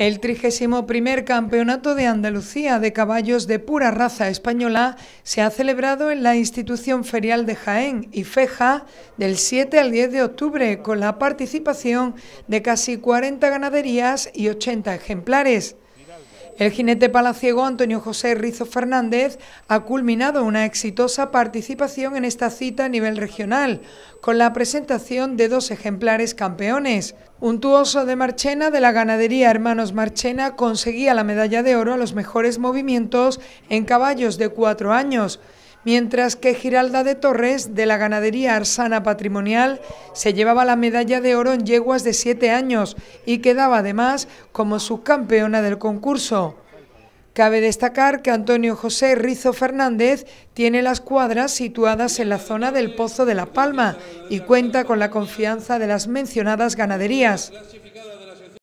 El 31 Campeonato de Andalucía de Caballos de Pura Raza Española se ha celebrado en la institución ferial de Jaén y Feja del 7 al 10 de octubre con la participación de casi 40 ganaderías y 80 ejemplares. El jinete palaciego Antonio José Rizo Fernández ha culminado una exitosa participación en esta cita a nivel regional, con la presentación de dos ejemplares campeones. Un tuoso de Marchena de la ganadería Hermanos Marchena conseguía la medalla de oro a los mejores movimientos en caballos de cuatro años mientras que Giralda de Torres, de la ganadería Arsana Patrimonial, se llevaba la medalla de oro en yeguas de siete años y quedaba además como subcampeona del concurso. Cabe destacar que Antonio José Rizo Fernández tiene las cuadras situadas en la zona del Pozo de la Palma y cuenta con la confianza de las mencionadas ganaderías.